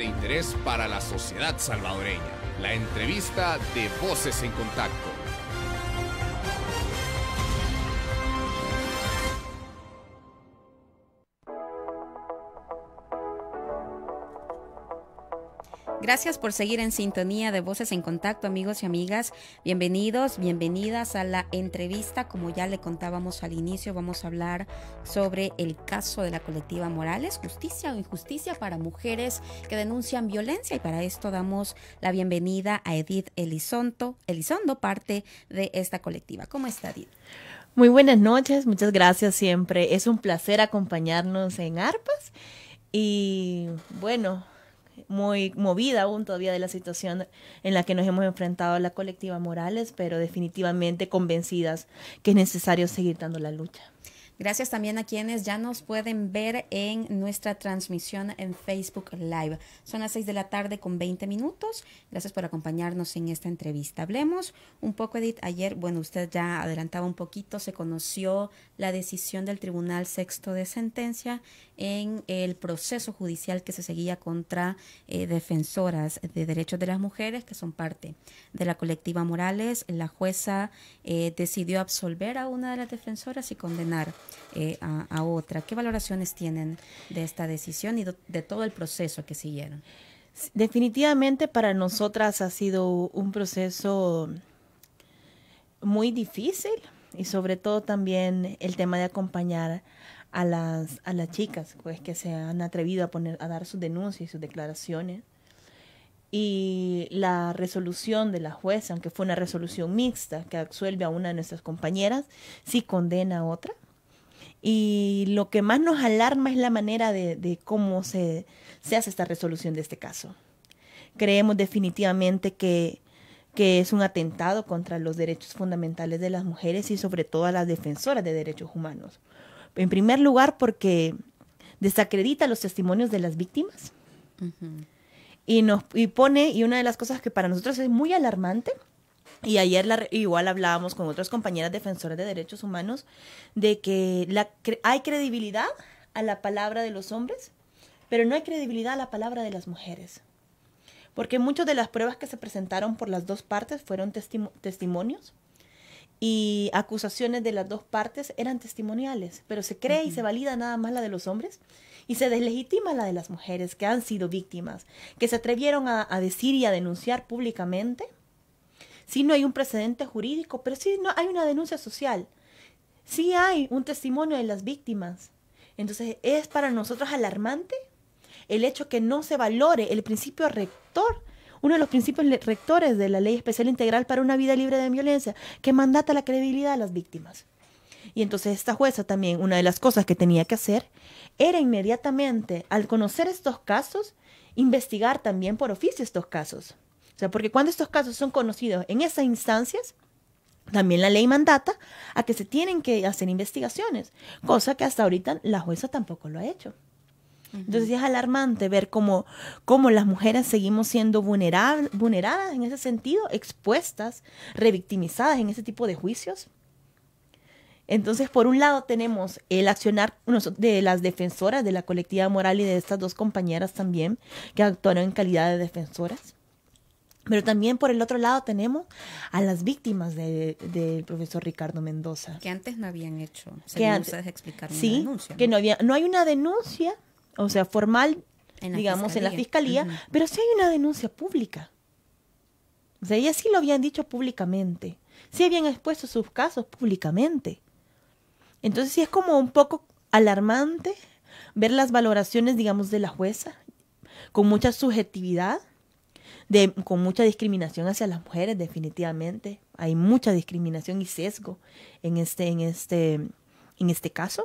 de interés para la sociedad salvadoreña. La entrevista de Voces en Contacto Gracias por seguir en sintonía de Voces en Contacto, amigos y amigas. Bienvenidos, bienvenidas a la entrevista. Como ya le contábamos al inicio, vamos a hablar sobre el caso de la colectiva Morales, justicia o injusticia para mujeres que denuncian violencia. Y para esto damos la bienvenida a Edith Elizondo, Elizondo parte de esta colectiva. ¿Cómo está, Edith? Muy buenas noches, muchas gracias siempre. Es un placer acompañarnos en ARPAS. Y bueno, muy movida aún todavía de la situación en la que nos hemos enfrentado a la colectiva Morales, pero definitivamente convencidas que es necesario seguir dando la lucha. Gracias también a quienes ya nos pueden ver en nuestra transmisión en Facebook Live. Son las 6 de la tarde con 20 minutos. Gracias por acompañarnos en esta entrevista. Hablemos un poco, Edith. Ayer, bueno, usted ya adelantaba un poquito, se conoció la decisión del Tribunal Sexto de Sentencia en el proceso judicial que se seguía contra eh, defensoras de derechos de las mujeres que son parte de la colectiva Morales. La jueza eh, decidió absolver a una de las defensoras y condenar eh, a, a, otra. ¿Qué valoraciones tienen de esta decisión y de todo el proceso que siguieron? Definitivamente para nosotras ha sido un proceso muy difícil y sobre todo también el tema de acompañar a las, a las chicas pues, que se han atrevido a, poner, a dar sus denuncias y sus declaraciones. Y la resolución de la jueza, aunque fue una resolución mixta que absuelve a una de nuestras compañeras, sí condena a otra. Y lo que más nos alarma es la manera de, de cómo se, se hace esta resolución de este caso. Creemos definitivamente que que es un atentado contra los derechos fundamentales de las mujeres y sobre todo a las defensoras de derechos humanos, en primer lugar, porque desacredita los testimonios de las víctimas y nos pone, y una de las cosas que para nosotros es muy alarmante, y ayer igual hablábamos con otras compañeras defensoras de derechos humanos, de que hay credibilidad a la palabra de los hombres, pero no hay credibilidad a la palabra de las mujeres. Porque muchas de las pruebas que se presentaron por las dos partes fueron testimonios y acusaciones de las dos partes eran testimoniales, pero se cree y se valida nada más la de los hombres y se deslegitima la de las mujeres que han sido víctimas, que se atrevieron a, decir y a denunciar públicamente. si no hay un precedente jurídico, pero sí no hay una denuncia social. Sí hay un testimonio de las víctimas. Entonces es para nosotros alarmante el hecho que no se valore el principio rector uno de los principios rectores de la Ley Especial Integral para una Vida Libre de Violencia, que mandata la credibilidad a las víctimas. Y entonces esta jueza también, una de las cosas que tenía que hacer era inmediatamente, al conocer estos casos, investigar también por oficio estos casos. O sea, porque cuando estos casos son conocidos en esas instancias, también la ley mandata a que se tienen que hacer investigaciones, cosa que hasta ahorita la jueza tampoco lo ha hecho. Entonces es alarmante ver cómo, cómo las mujeres seguimos siendo vulneradas en ese sentido, expuestas, revictimizadas en ese tipo de juicios. Entonces, por un lado tenemos el accionar de las defensoras de la colectiva moral y de estas dos compañeras también, que actuaron en calidad de defensoras. Pero también por el otro lado tenemos a las víctimas del profesor Ricardo Mendoza. Que antes no habían hecho, que antes, de explicar sí, una denuncia, Sí, Que no, había, no hay una denuncia, o sea, formal, digamos, en la fiscalía, pero si hay una denuncia pública. O sea, ellas sí lo habían dicho públicamente, sí habían expuesto sus casos públicamente. Entonces sí es como un poco alarmante ver las valoraciones, digamos, de la jueza, con mucha subjetividad, de, con mucha discriminación hacia las mujeres, definitivamente. Hay mucha discriminación y sesgo en este, en este, en este caso.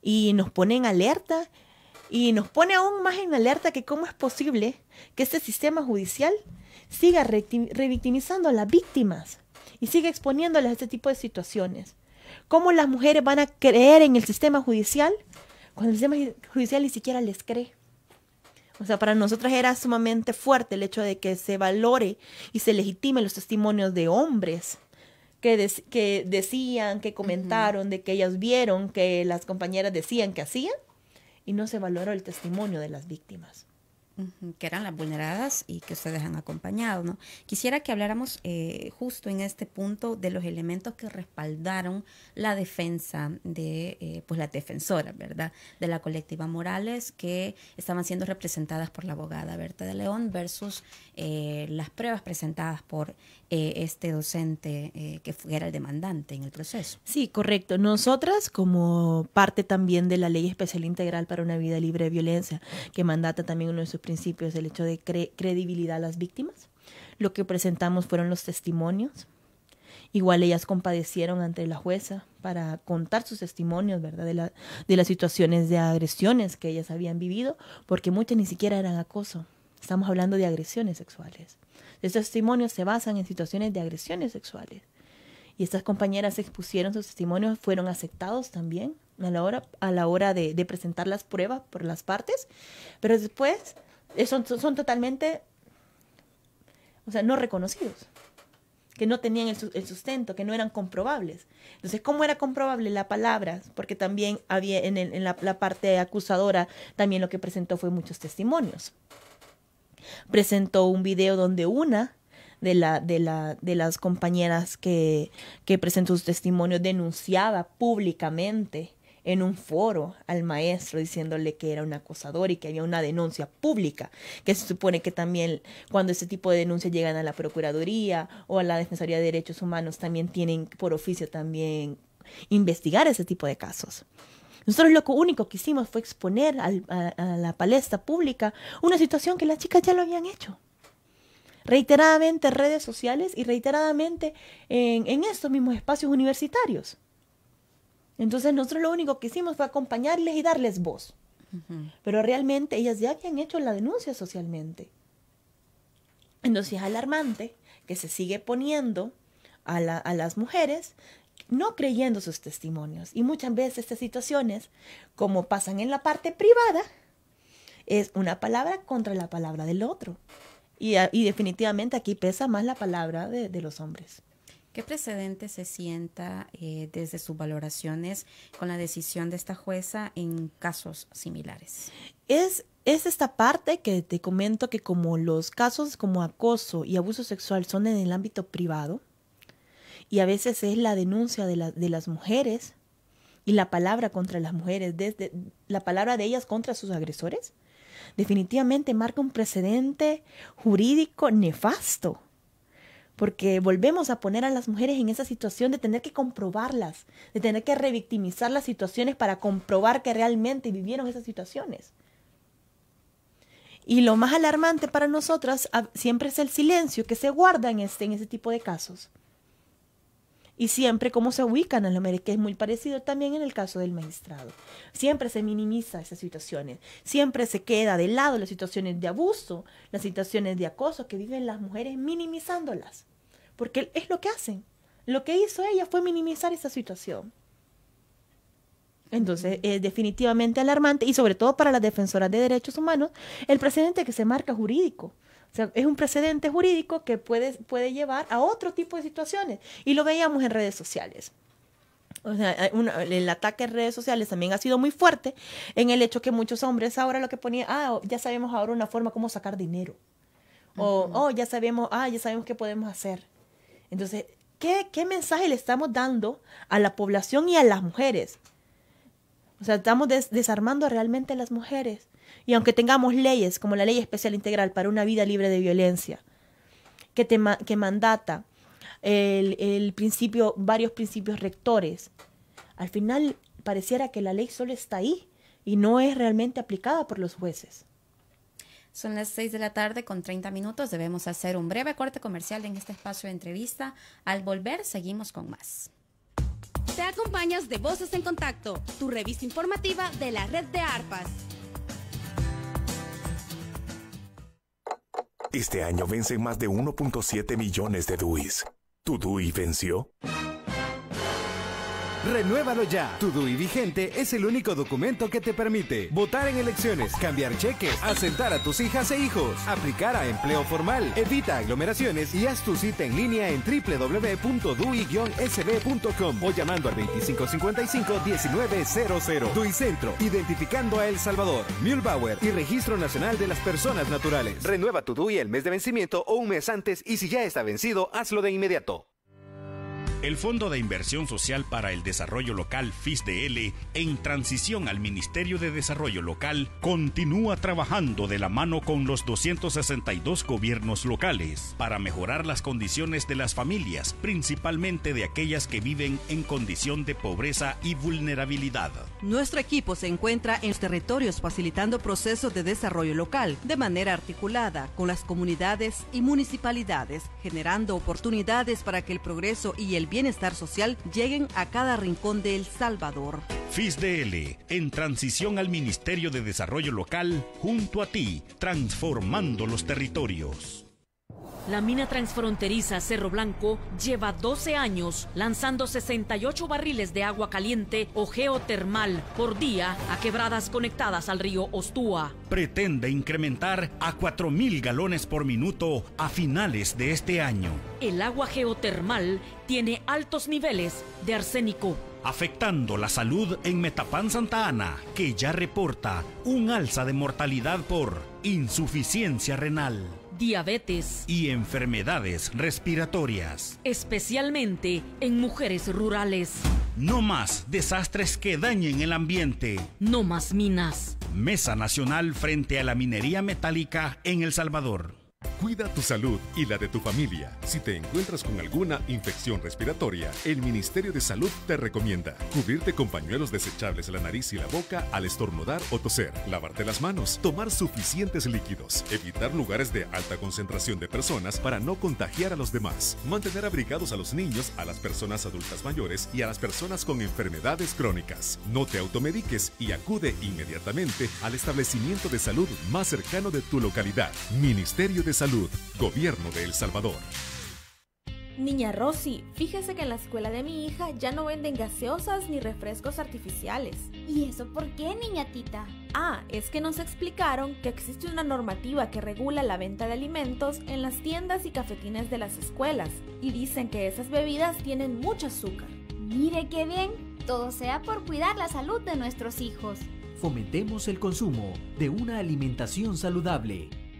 Y nos pone en alerta y nos pone aún más en alerta que cómo es posible que este sistema judicial siga revictimizando a las víctimas y siga exponiéndolas a este tipo de situaciones. ¿Cómo las mujeres van a creer en el sistema judicial cuando el sistema judicial ni siquiera les cree? O sea, para nosotras era sumamente fuerte el hecho de que se valore y se legitime los testimonios de hombres que, decían, que comentaron, de que ellas vieron, que las compañeras decían que hacían y no se valoró el testimonio de las víctimas. Que eran las vulneradas y que ustedes han acompañado, ¿no? Quisiera que habláramos eh, justo en este punto de los elementos que respaldaron la defensa de, eh, pues, las defensoras, ¿verdad? De la colectiva Morales que estaban siendo representadas por la abogada Berta de León versus eh, las pruebas presentadas por eh, este docente eh, que fuera el demandante en el proceso. Sí, correcto. Nosotras, como parte también de la Ley Especial Integral para una Vida Libre de Violencia, que mandata también uno de sus principios, el hecho de credibilidad a las víctimas, lo que presentamos fueron los testimonios. Igual ellas compadecieron ante la jueza para contar sus testimonios, ¿verdad? De, la, de las situaciones de agresiones que ellas habían vivido, porque muchas ni siquiera eran acoso, Estamos hablando de agresiones sexuales. Estos testimonios se basan en situaciones de agresiones sexuales. Y estas compañeras expusieron sus testimonios, fueron aceptados también a la hora, a la hora de, presentar las pruebas por las partes, pero después son, son totalmente, o sea, no reconocidos que no tenían el, sustento, que no eran comprobables. Entonces, ¿cómo era comprobable la palabra? Porque también había en, la, parte acusadora, también lo que presentó fue muchos testimonios presentó un video donde una de, la, de, la, de las compañeras que, que presentó su testimonio, denunciaba públicamente en un foro al maestro diciéndole que era un acosador y que había una denuncia pública, que se supone que también cuando ese tipo de denuncias llegan a la Procuraduría o a la Defensoría de Derechos Humanos también tienen por oficio también investigar ese tipo de casos. Nosotros lo único que hicimos fue exponer a, la palestra pública una situación que las chicas ya lo habían hecho reiteradamente en redes sociales y reiteradamente en, estos mismos espacios universitarios. Entonces nosotros lo único que hicimos fue acompañarles y darles voz. Pero realmente ellas ya habían hecho la denuncia socialmente. Entonces es alarmante que se sigue poniendo a las mujeres no creyendo sus testimonios. Y muchas veces estas situaciones, como pasan en la parte privada, es una palabra contra la palabra del otro. Y, definitivamente aquí pesa más la palabra de, los hombres. ¿Qué precedente se sienta eh, desde sus valoraciones con la decisión de esta jueza en casos similares? Es, es esta parte que te comento que como los casos como acoso y abuso sexual son en el ámbito privado, y a veces es la denuncia de, de las mujeres y la palabra contra las mujeres, desde la palabra de ellas contra sus agresores, definitivamente marca un precedente jurídico nefasto. Porque volvemos a poner a las mujeres en esa situación de tener que comprobarlas, de tener que revictimizar las situaciones para comprobar que realmente vivieron esas situaciones. Y lo más alarmante para nosotras ah, siempre es el silencio que se guarda en este, en ese tipo de casos y siempre cómo se ubican a la que es muy parecido también en el caso del magistrado. Siempre se minimiza esas situaciones, siempre se queda de lado las situaciones de abuso, las situaciones de acoso que viven las mujeres minimizándolas, porque es lo que hacen. Lo que hizo ella fue minimizar esa situación. Entonces, es definitivamente alarmante y sobre todo para las defensoras de derechos humanos, el precedente que se marca jurídico es un precedente jurídico que puede, puede llevar a otro tipo de situaciones. Y lo veíamos en redes sociales. O sea, el ataque en redes sociales también ha sido muy fuerte en el hecho que muchos hombres ahora lo que ponían, ah, oh, ya sabemos ahora una forma cómo sacar dinero. O, oh, ya sabemos, ah, ya sabemos qué podemos hacer. Entonces, ¿qué, mensaje le estamos dando a la población y a las mujeres? O sea, estamos desarmando realmente a las mujeres. Y aunque tengamos leyes como la Ley Especial Integral para una vida libre de violencia, que, que mandata el, principio, varios principios rectores, al final pareciera que la ley solo está ahí y no es realmente aplicada por los jueces. Son las 6 de la tarde con 30 minutos. Debemos hacer un breve corte comercial en este espacio de entrevista. Al volver, seguimos con más. Te acompañas de Voces en Contacto, tu revista informativa de la red de ARPAS. Este año vencen más de 1.7 millones de DUIs. ¿Tu DUI venció? Renuévalo ya. Tu DUI vigente es el único documento que te permite votar en elecciones, cambiar cheques, asentar a tus hijas e hijos, aplicar a empleo formal, evita aglomeraciones y haz tu cita en línea en www.dui-sb.com o llamando al 2555-1900. DUI Centro, identificando a El Salvador, Mühlbauer y Registro Nacional de las Personas Naturales. Renueva tu DUI el mes de vencimiento o un mes antes y si ya está vencido, hazlo de inmediato. El Fondo de Inversión Social para el Desarrollo Local, FISDL, en transición al Ministerio de Desarrollo Local, continúa trabajando de la mano con los 262 gobiernos locales para mejorar las condiciones de las familias, principalmente de aquellas que viven en condición de pobreza y vulnerabilidad. Nuestro equipo se encuentra en los territorios facilitando procesos de desarrollo local de manera articulada con las comunidades y municipalidades, generando oportunidades para que el progreso y el bienestar social lleguen a cada rincón de El Salvador. FISDL, en transición al Ministerio de Desarrollo Local, junto a ti, transformando los territorios. La mina transfronteriza Cerro Blanco lleva 12 años lanzando 68 barriles de agua caliente o geotermal por día a quebradas conectadas al río Ostúa. Pretende incrementar a 4.000 galones por minuto a finales de este año. El agua geotermal tiene altos niveles de arsénico afectando la salud en Metapán Santa Ana, que ya reporta un alza de mortalidad por insuficiencia renal diabetes y enfermedades respiratorias, especialmente en mujeres rurales. No más desastres que dañen el ambiente. No más minas. Mesa Nacional frente a la minería metálica en El Salvador. Cuida tu salud y la de tu familia. Si te encuentras con alguna infección respiratoria, el Ministerio de Salud te recomienda cubrirte con pañuelos desechables la nariz y la boca al estornudar o toser, lavarte las manos, tomar suficientes líquidos, evitar lugares de alta concentración de personas para no contagiar a los demás, mantener abrigados a los niños, a las personas adultas mayores y a las personas con enfermedades crónicas. No te automediques y acude inmediatamente al establecimiento de salud más cercano de tu localidad. Ministerio de Salud Salud, Gobierno de El Salvador. Niña Rosy, fíjese que en la escuela de mi hija ya no venden gaseosas ni refrescos artificiales. ¿Y eso por qué, niña Ah, es que nos explicaron que existe una normativa que regula la venta de alimentos en las tiendas y cafetines de las escuelas, y dicen que esas bebidas tienen mucho azúcar. Mire qué bien, todo sea por cuidar la salud de nuestros hijos. Fomentemos el consumo de una alimentación saludable.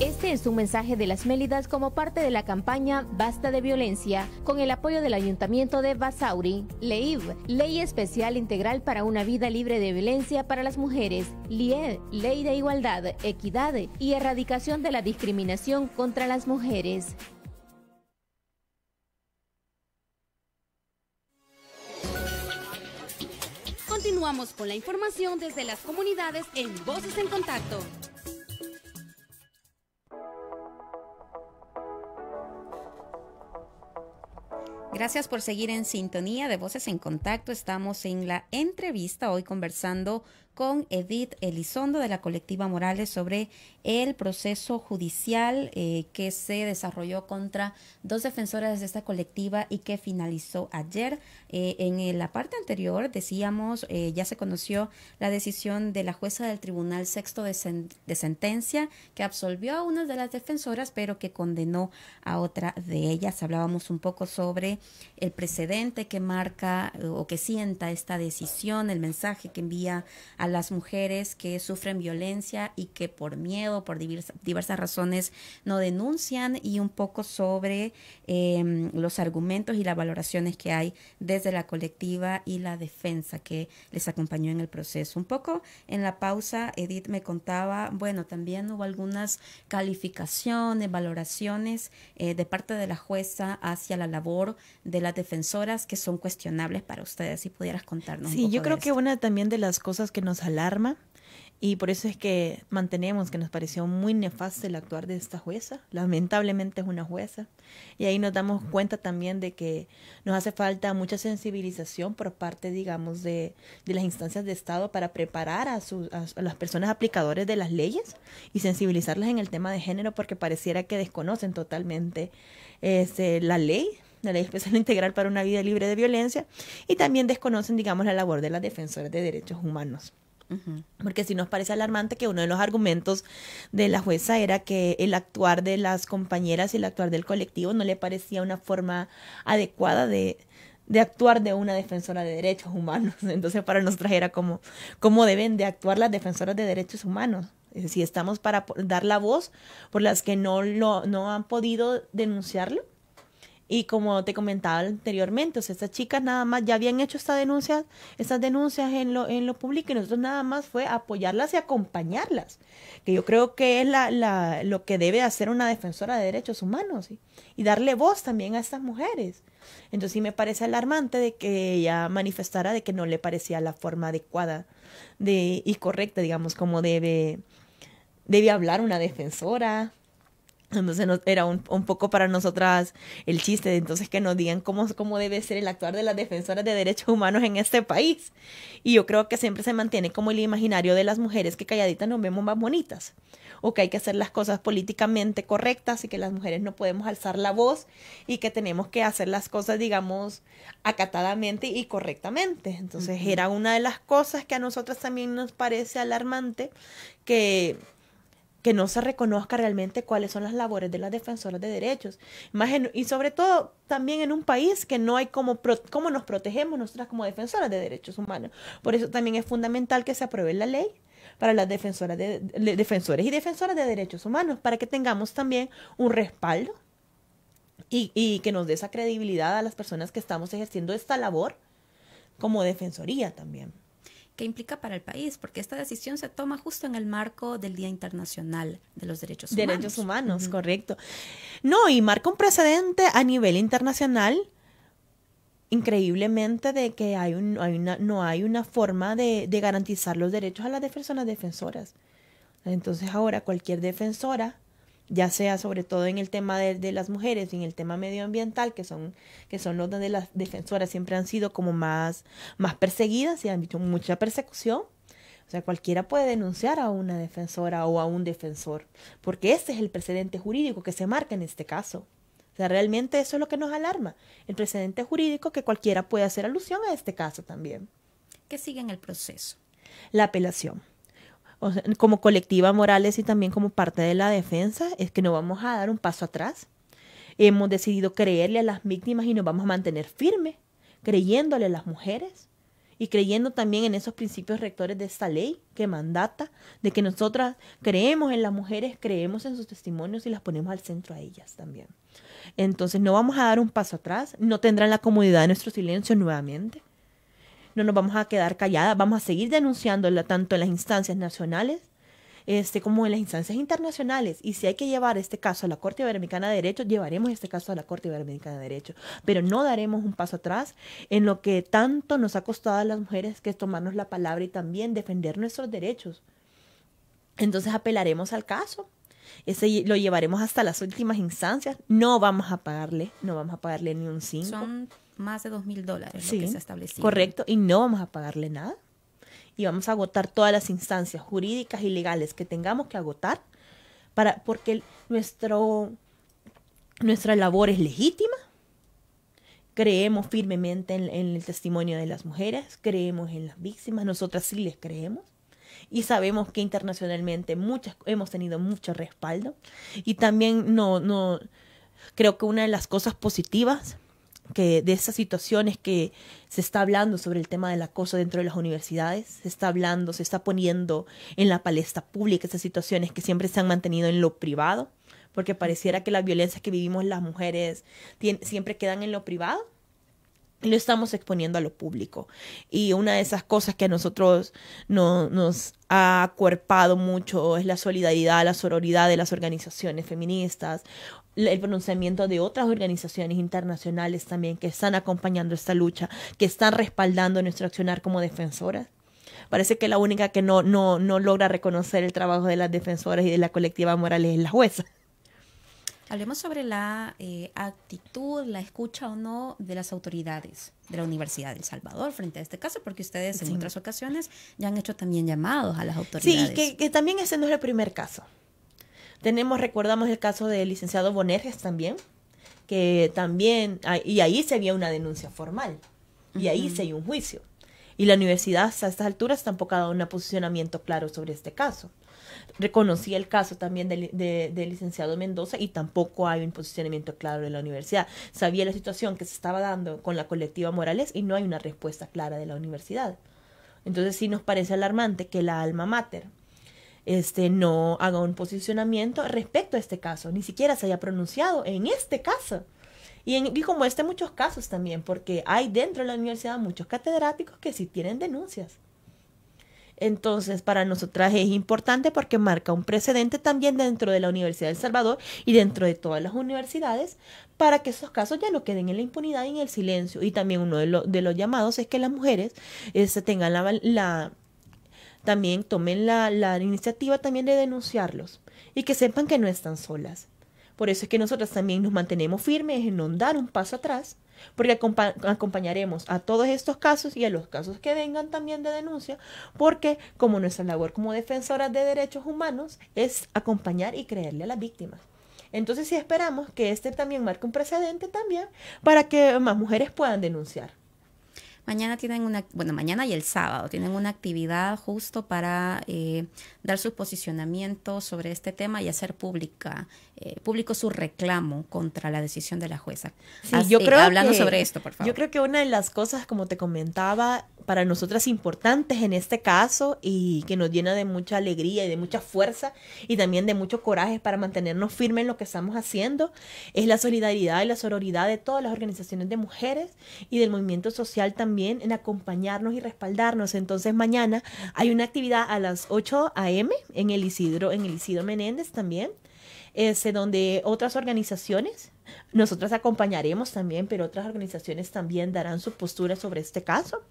Este es un mensaje de las Mélidas como parte de la campaña Basta de Violencia, con el apoyo del Ayuntamiento de Basauri, LEIV, Ley Especial Integral para una Vida Libre de Violencia para las Mujeres, LIED, Ley de Igualdad, Equidad y Erradicación de la Discriminación contra las Mujeres. Continuamos con la información desde las comunidades en Voces en Contacto. Gracias por seguir en sintonía de Voces en Contacto. Estamos en la entrevista hoy conversando con Edith Elizondo de la colectiva Morales sobre el proceso judicial eh, que se desarrolló contra dos defensoras de esta colectiva y que finalizó ayer. Eh, en la parte anterior decíamos, eh, ya se conoció la decisión de la jueza del Tribunal Sexto de, de Sentencia que absolvió a una de las defensoras pero que condenó a otra de ellas. Hablábamos un poco sobre el precedente que marca o que sienta esta decisión, el mensaje que envía a las mujeres que sufren violencia y que por miedo, por diversas razones no denuncian y un poco sobre em, los argumentos y las valoraciones que hay desde la colectiva y la defensa que les acompañó en el proceso. Un poco en la pausa, Edith me contaba, bueno, también hubo algunas calificaciones, valoraciones eh, de parte de la jueza hacia la labor de las defensoras que son cuestionables para ustedes, si pudieras contarnos. Sí, yo creo que una también de las cosas que nos alarma y por eso es que mantenemos que nos pareció muy nefasto el actuar de esta jueza. Lamentablemente es una jueza. Y ahí nos damos cuenta también de que nos hace falta mucha sensibilización por parte, digamos, de, de las instancias de Estado para preparar a, sus a, las personas aplicadores de las leyes y sensibilizarlas en el tema de género porque pareciera que desconocen totalmente este, la ley la ley especial integral para una vida libre de violencia y también desconocen, digamos, la labor de las defensoras de derechos humanos. Porque si nos parece alarmante que uno de los argumentos de la jueza era que el actuar de las compañeras y el actuar del colectivo no le parecía una forma adecuada de, de actuar de una defensora de derechos humanos. Entonces para nos era como cómo deben de actuar las defensoras de derechos humanos. Si estamos para dar la voz por las que no, lo, no han podido denunciarlo, y como te comentaba anteriormente, o sea, estas chicas nada más ya habían hecho estas denuncias, estas denuncias en lo, en lo público y nosotros nada más fue apoyarlas y acompañarlas, que yo creo que es la, la, lo que debe hacer una defensora de derechos humanos y darle voz también a estas mujeres. Entonces sí me parece alarmante de que ella manifestara de que no le parecía la forma adecuada de, y correcta, digamos, como debe, debe hablar una defensora, entonces era un, poco para nosotras el chiste, entonces que nos digan cómo, debe ser el actuar de las defensoras de derechos humanos en este país. Y yo creo que siempre se mantiene como el imaginario de las mujeres que calladitas nos vemos más bonitas, o que hay que hacer las cosas políticamente correctas y que las mujeres no podemos alzar la voz y que tenemos que hacer las cosas, digamos, acatadamente y correctamente. Entonces era una de las cosas que a nosotras también nos parece alarmante que que no se reconozca realmente cuáles son las labores de las defensoras de derechos. y sobre todo también en un país que no hay como cómo nos protegemos nosotras como defensoras de derechos humanos. Por eso también es fundamental que se apruebe la ley para las defensoras de, defensores y defensoras de derechos humanos, para que tengamos también un respaldo y que nos dé esa credibilidad a las personas que estamos ejerciendo esta labor como defensoría también que implica para el país, porque esta decisión se toma justo en el marco del Día Internacional de los Derechos Humanos. Derechos Humanos, correcto. No, y marca un precedente a nivel internacional increíblemente de que hay hay una, no hay una forma de garantizar los derechos a las personas defensoras. Entonces ahora cualquier defensora ya sea sobre todo en el tema de, las mujeres y en el tema medioambiental, que son, que son los donde las defensoras siempre han sido como más, más perseguidas y han visto mucha persecución. O sea, cualquiera puede denunciar a una defensora o a un defensor, porque ese es el precedente jurídico que se marca en este caso. O sea, realmente eso es lo que nos alarma, el precedente jurídico que cualquiera puede hacer alusión a este caso también. que sigue en el proceso? La apelación como colectiva Morales y también como parte de la defensa, es que no vamos a dar un paso atrás. Hemos decidido creerle a las víctimas y nos vamos a mantener firmes, creyéndole a las mujeres y creyendo también en esos principios rectores de esta ley que mandata, de que nosotras creemos en las mujeres, creemos en sus testimonios y las ponemos al centro a ellas también. Entonces no vamos a dar un paso atrás, no tendrán la comodidad de nuestro silencio nuevamente no nos vamos a quedar calladas, vamos a seguir denunciándola tanto en las instancias nacionales este, como en las instancias internacionales. Y si hay que llevar este caso a la Corte Iberoamericana de Derechos, llevaremos este caso a la Corte Iberoamericana de Derechos. Pero no daremos un paso atrás en lo que tanto nos ha costado a las mujeres, que es tomarnos la palabra y también defender nuestros derechos. Entonces apelaremos al caso. Ese lo llevaremos hasta las últimas instancias. No vamos a pagarle, no vamos a pagarle ni un Son más de dos mil dólares que se ha Correcto, y no vamos a pagarle nada. Y vamos a agotar todas las instancias jurídicas y legales que tengamos que agotar para, porque nuestro, nuestra labor es legítima. Creemos firmemente en, el testimonio de las mujeres, creemos en las víctimas, nosotras sí les creemos y sabemos que internacionalmente muchas hemos tenido mucho respaldo y también no no creo que una de las cosas positivas que de esas situaciones que se está hablando sobre el tema del acoso dentro de las universidades, se está hablando, se está poniendo en la palestra pública esas situaciones que siempre se han mantenido en lo privado, porque pareciera que las violencias que vivimos las mujeres siempre quedan en lo privado lo estamos exponiendo a lo público. Y una de esas cosas que a nosotros no, nos ha acuerpado mucho es la solidaridad, la sororidad de las organizaciones feministas el pronunciamiento de otras organizaciones internacionales también que están acompañando esta lucha, que están respaldando nuestro accionar como defensoras. Parece que la única que no, no, no logra reconocer el trabajo de las defensoras y de la colectiva Morales es la jueza. Hablemos sobre la eh, actitud, la escucha o no de las autoridades de la Universidad del El Salvador frente a este caso, porque ustedes en otras ocasiones ya han hecho también llamados a las autoridades. Sí, que también ese no es el primer caso. Tenemos, recordamos el caso del licenciado Bonerges también, que también, y ahí se había una denuncia formal, y ahí se dio un juicio. Y la universidad a estas alturas tampoco ha dado un posicionamiento claro sobre este caso. Reconocí el caso también del licenciado Mendoza y tampoco hay un posicionamiento claro de la universidad. Sabía la situación que se estaba dando con la colectiva Morales y no hay una respuesta clara de la universidad. Entonces sí nos parece alarmante que la alma mater este, no haga un posicionamiento respecto a este caso, ni siquiera se haya pronunciado en este caso. Y, como este, muchos casos también, porque hay dentro de la universidad muchos catedráticos que sí tienen denuncias. Entonces, para nosotras es importante porque marca un precedente también dentro de la Universidad de El Salvador y dentro de todas las universidades para que esos casos ya no queden en la impunidad y en el silencio. Y también uno de, de los llamados es que las mujeres este, tengan la también tomen la, iniciativa también de denunciarlos y que sepan que no están solas. Por eso es que nosotras también nos mantenemos firmes en no dar un paso atrás, porque acompañaremos a todos estos casos y a los casos que vengan también de denuncia, porque como nuestra labor como defensoras de derechos humanos es acompañar y creerle a las víctimas. Entonces sí esperamos que este también marque un precedente también para que más mujeres puedan denunciar. Mañana tienen una, bueno, mañana y el sábado tienen una actividad justo para eh, dar su posicionamiento sobre este tema y hacer pública, eh, público su reclamo contra la decisión de la jueza. Sí, yo eh, creo hablando sobre esto, por favor. Yo creo que una de las cosas, como te comentaba, para nosotras importantes en este caso y que nos llena de mucha alegría y de mucha fuerza y también de mucho coraje para mantenernos firmes en lo que estamos haciendo es la solidaridad y la sororidad de todas las organizaciones de mujeres y del movimiento social también en acompañarnos y respaldarnos. Entonces mañana hay una actividad a las 8 a.m. en el Isidro, en el Isidro Menéndez también, ese donde otras organizaciones, nosotras acompañaremos también, pero otras organizaciones también darán su postura sobre este caso.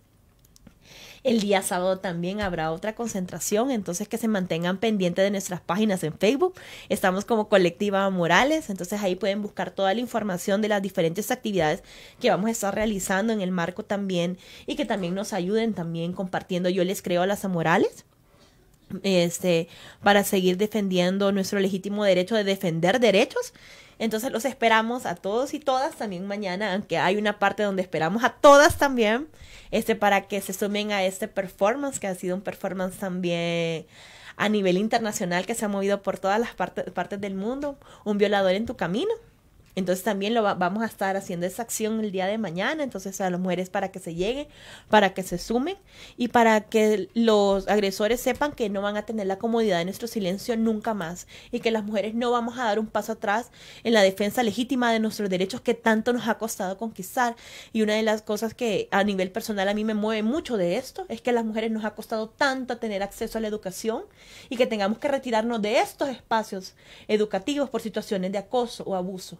El día sábado también habrá otra concentración, entonces que se mantengan pendientes de nuestras páginas en Facebook. Estamos como Colectiva Morales, entonces ahí pueden buscar toda la información de las diferentes actividades que vamos a estar realizando en el marco también y que también nos ayuden también compartiendo. Yo les creo a las Morales este, para seguir defendiendo nuestro legítimo derecho de defender derechos entonces los esperamos a todos y todas también mañana, aunque hay una parte donde esperamos a todas también, este, para que se sumen a este performance, que ha sido un performance también a nivel internacional que se ha movido por todas las partes del mundo, un violador en tu camino. Entonces también lo vamos a estar haciendo esa acción el día de mañana, entonces a las mujeres para que se lleguen, para que se sumen y para que los agresores sepan que no van a tener la comodidad de nuestro silencio nunca más y que las mujeres no vamos a dar un paso atrás en la defensa legítima de nuestros derechos que tanto nos ha costado conquistar. Y una de las cosas que a nivel personal a mí me mueve mucho de esto es que a las mujeres nos ha costado tanto tener acceso a la educación y que tengamos que retirarnos de estos espacios educativos por situaciones de acoso o abuso.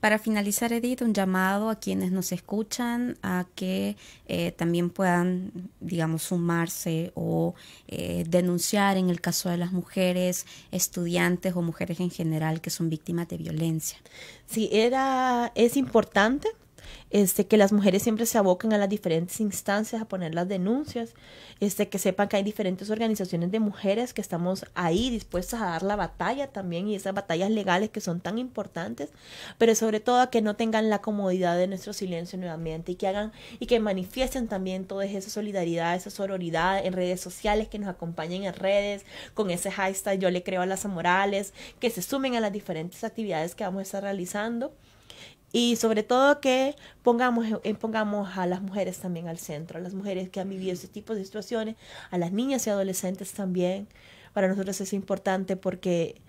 Para finalizar, Edith, un llamado a quienes nos escuchan a que eh, también puedan, digamos, sumarse o eh, denunciar en el caso de las mujeres, estudiantes o mujeres en general que son víctimas de violencia. Sí, era, es importante este, que las mujeres siempre se aboquen a las diferentes instancias a poner las denuncias, este, que sepan que hay diferentes organizaciones de mujeres que estamos ahí dispuestas a dar la batalla también y esas batallas legales que son tan importantes, pero sobre todo a que no tengan la comodidad de nuestro silencio nuevamente y que hagan y que manifiesten también toda esa solidaridad, esa sororidad en redes sociales, que nos acompañen en redes con ese hashtag yo le creo a las amorales, que se sumen a las diferentes actividades que vamos a estar realizando. Y sobre todo que pongamos, eh, pongamos a las mujeres también al centro, a las mujeres que han vivido ese tipo de situaciones, a las niñas y adolescentes también. Para nosotros es importante porque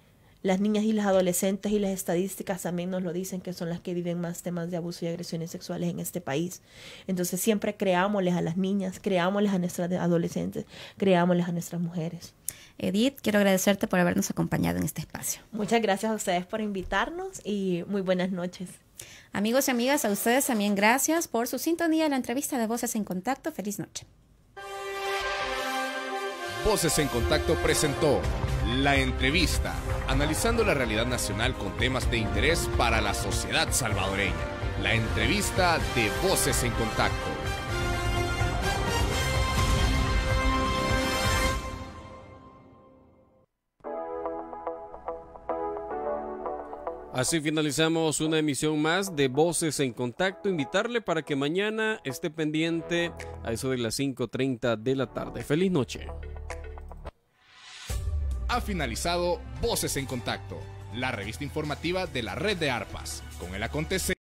las niñas y las adolescentes y las estadísticas también nos lo dicen que son las que viven más temas de abuso y agresiones sexuales en este país. Entonces siempre creámosles a las niñas, creámosles a nuestras adolescentes, creámosles a nuestras mujeres. Edith, quiero agradecerte por habernos acompañado en este espacio. Muchas gracias a ustedes por invitarnos y muy buenas noches. Amigos y amigas, a ustedes también gracias por su sintonía en la entrevista de Voces en Contacto. Feliz noche. Voces en Contacto presentó La Entrevista, analizando la realidad nacional con temas de interés para la sociedad salvadoreña. La entrevista de Voces en Contacto. Así finalizamos una emisión más de Voces en Contacto. Invitarle para que mañana esté pendiente a eso de las 5.30 de la tarde. Feliz noche. Ha finalizado Voces en Contacto, la revista informativa de la red de ARPAS, con el acontecer.